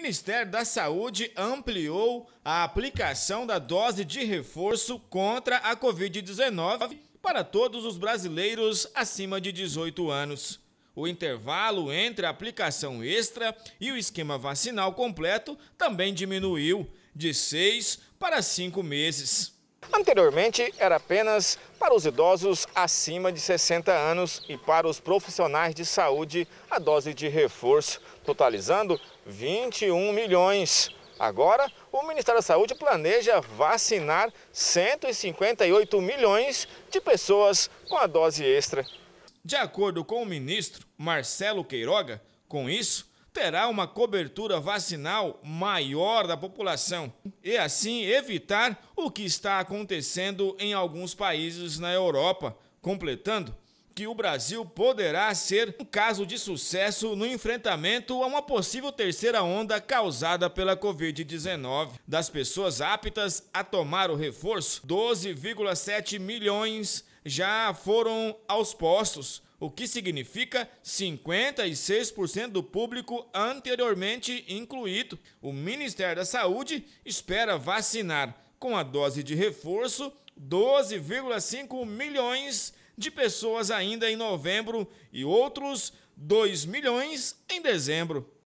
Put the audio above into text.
Ministério da Saúde ampliou a aplicação da dose de reforço contra a Covid-19 para todos os brasileiros acima de 18 anos. O intervalo entre a aplicação extra e o esquema vacinal completo também diminuiu de seis para cinco meses. Anteriormente, era apenas para os idosos acima de 60 anos e para os profissionais de saúde a dose de reforço, totalizando 21 milhões. Agora, o Ministério da Saúde planeja vacinar 158 milhões de pessoas com a dose extra. De acordo com o ministro Marcelo Queiroga, com isso, terá uma cobertura vacinal maior da população e, assim, evitar o que está acontecendo em alguns países na Europa. Completando, que o Brasil poderá ser um caso de sucesso no enfrentamento a uma possível terceira onda causada pela Covid-19. Das pessoas aptas a tomar o reforço, 12,7 milhões já foram aos postos o que significa 56% do público anteriormente incluído. O Ministério da Saúde espera vacinar com a dose de reforço 12,5 milhões de pessoas ainda em novembro e outros 2 milhões em dezembro.